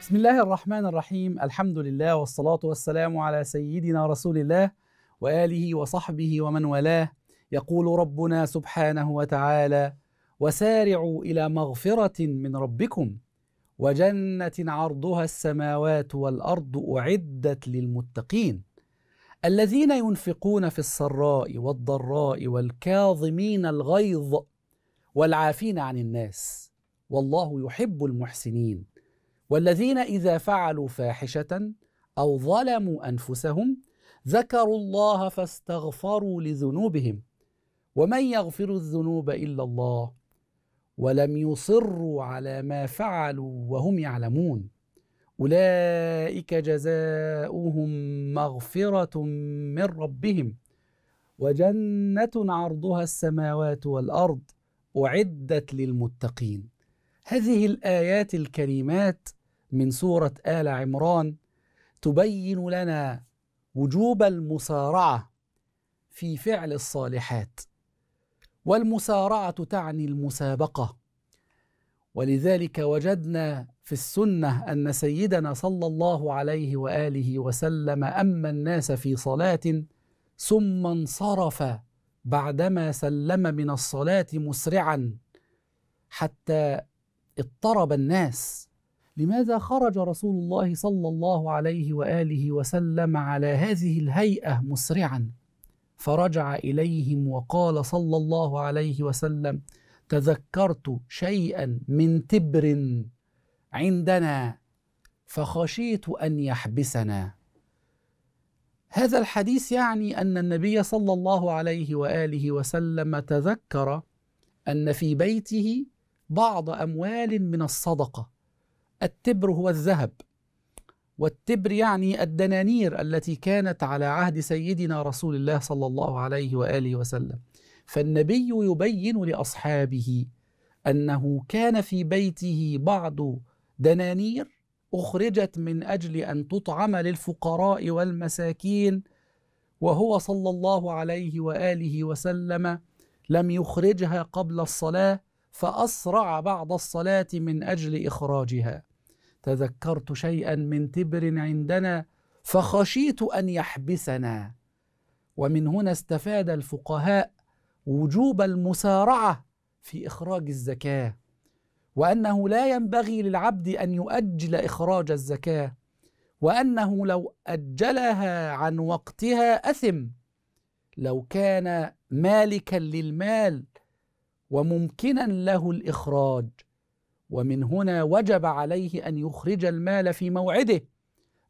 بسم الله الرحمن الرحيم الحمد لله والصلاة والسلام على سيدنا رسول الله وآله وصحبه ومن والاه يقول ربنا سبحانه وتعالى وسارعوا إلى مغفرة من ربكم وجنة عرضها السماوات والأرض أعدت للمتقين الذين ينفقون في السراء والضراء والكاظمين الغيظ والعافين عن الناس والله يحب المحسنين والذين اذا فعلوا فاحشه او ظلموا انفسهم ذكروا الله فاستغفروا لذنوبهم ومن يغفر الذنوب الا الله ولم يصروا على ما فعلوا وهم يعلمون اولئك جزاؤهم مغفره من ربهم وجنه عرضها السماوات والارض اعدت للمتقين هذه الايات الكريمات من سورة آل عمران تبين لنا وجوب المسارعة في فعل الصالحات والمسارعة تعني المسابقة ولذلك وجدنا في السنة أن سيدنا صلى الله عليه وآله وسلم أما الناس في صلاة ثم انصرف بعدما سلم من الصلاة مسرعا حتى اضطرب الناس لماذا خرج رسول الله صلى الله عليه واله وسلم على هذه الهيئه مسرعا فرجع اليهم وقال صلى الله عليه وسلم تذكرت شيئا من تبر عندنا فخشيت ان يحبسنا هذا الحديث يعني ان النبي صلى الله عليه واله وسلم تذكر ان في بيته بعض اموال من الصدقه التبر هو الذهب والتبر يعني الدنانير التي كانت على عهد سيدنا رسول الله صلى الله عليه واله وسلم فالنبي يبين لاصحابه انه كان في بيته بعض دنانير اخرجت من اجل ان تطعم للفقراء والمساكين وهو صلى الله عليه واله وسلم لم يخرجها قبل الصلاه فاسرع بعد الصلاه من اجل اخراجها تذكرت شيئا من تبر عندنا فخشيت ان يحبسنا ومن هنا استفاد الفقهاء وجوب المسارعه في اخراج الزكاه وانه لا ينبغي للعبد ان يؤجل اخراج الزكاه وانه لو اجلها عن وقتها اثم لو كان مالكا للمال وممكنا له الاخراج ومن هنا وجب عليه ان يخرج المال في موعده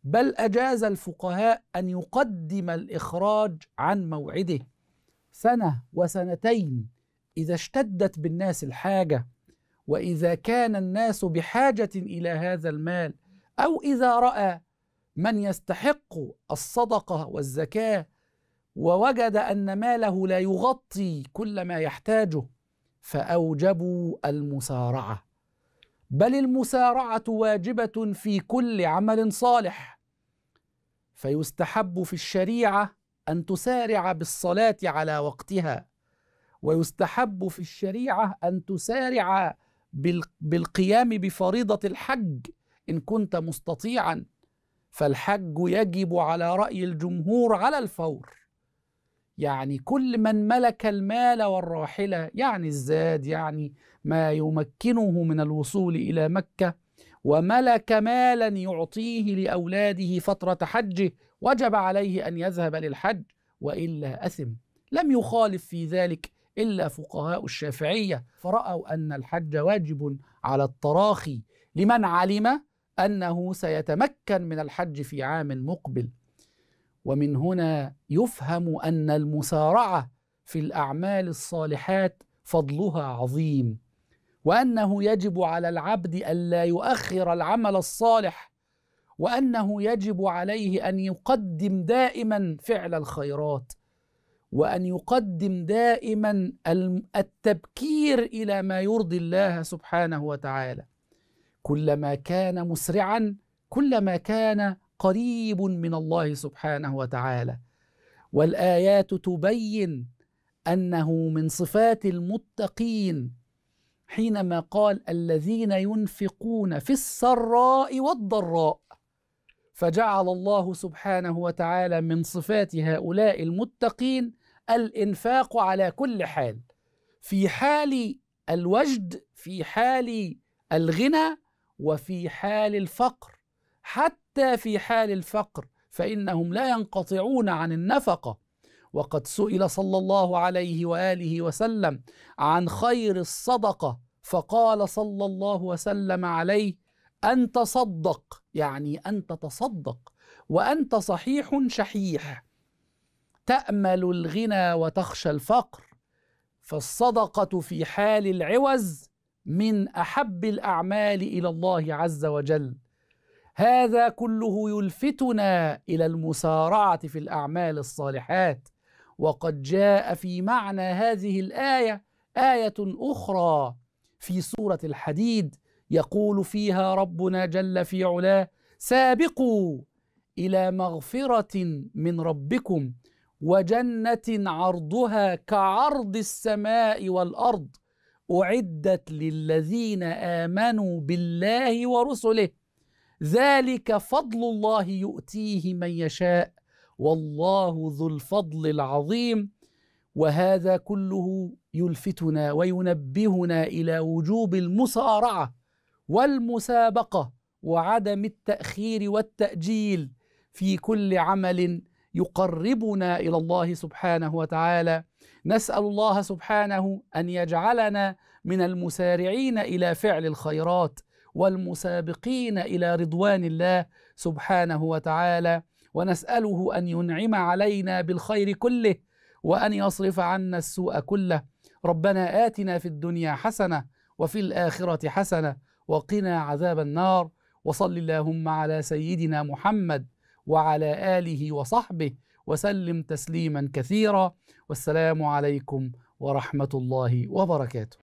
بل اجاز الفقهاء ان يقدم الاخراج عن موعده سنه وسنتين اذا اشتدت بالناس الحاجه واذا كان الناس بحاجه الى هذا المال او اذا راى من يستحق الصدقه والزكاه ووجد ان ماله لا يغطي كل ما يحتاجه فاوجبوا المسارعه بل المسارعه واجبه في كل عمل صالح فيستحب في الشريعه ان تسارع بالصلاه على وقتها ويستحب في الشريعه ان تسارع بالقيام بفريضه الحج ان كنت مستطيعا فالحج يجب على راي الجمهور على الفور يعني كل من ملك المال والراحلة يعني الزاد يعني ما يمكنه من الوصول إلى مكة وملك مالا يعطيه لأولاده فترة حجه وجب عليه أن يذهب للحج وإلا أثم لم يخالف في ذلك إلا فقهاء الشافعية فرأوا أن الحج واجب على التراخي لمن علم أنه سيتمكن من الحج في عام مقبل ومن هنا يفهم ان المسارعه في الاعمال الصالحات فضلها عظيم وانه يجب على العبد الا يؤخر العمل الصالح وانه يجب عليه ان يقدم دائما فعل الخيرات وان يقدم دائما التبكير الى ما يرضي الله سبحانه وتعالى كلما كان مسرعا كلما كان قريب من الله سبحانه وتعالى والايات تبين انه من صفات المتقين حينما قال الذين ينفقون في السراء والضراء فجعل الله سبحانه وتعالى من صفات هؤلاء المتقين الانفاق على كل حال في حال الوجد في حال الغنى وفي حال الفقر حتى حتى في حال الفقر فانهم لا ينقطعون عن النفقه وقد سئل صلى الله عليه واله وسلم عن خير الصدقه فقال صلى الله وسلم عليه ان تصدق يعني ان تتصدق وانت صحيح شحيح تامل الغنى وتخشى الفقر فالصدقه في حال العوز من احب الاعمال الى الله عز وجل هذا كله يلفتنا الى المسارعه في الاعمال الصالحات وقد جاء في معنى هذه الايه ايه اخرى في سوره الحديد يقول فيها ربنا جل في علاه سابقوا الى مغفره من ربكم وجنه عرضها كعرض السماء والارض اعدت للذين امنوا بالله ورسله ذلك فضل الله يؤتيه من يشاء والله ذو الفضل العظيم وهذا كله يلفتنا وينبهنا الى وجوب المصارعه والمسابقه وعدم التاخير والتاجيل في كل عمل يقربنا الى الله سبحانه وتعالى نسال الله سبحانه ان يجعلنا من المسارعين الى فعل الخيرات والمسابقين الى رضوان الله سبحانه وتعالى ونساله ان ينعم علينا بالخير كله وان يصرف عنا السوء كله ربنا اتنا في الدنيا حسنه وفي الاخره حسنه وقنا عذاب النار وصل اللهم على سيدنا محمد وعلى اله وصحبه وسلم تسليما كثيرا والسلام عليكم ورحمه الله وبركاته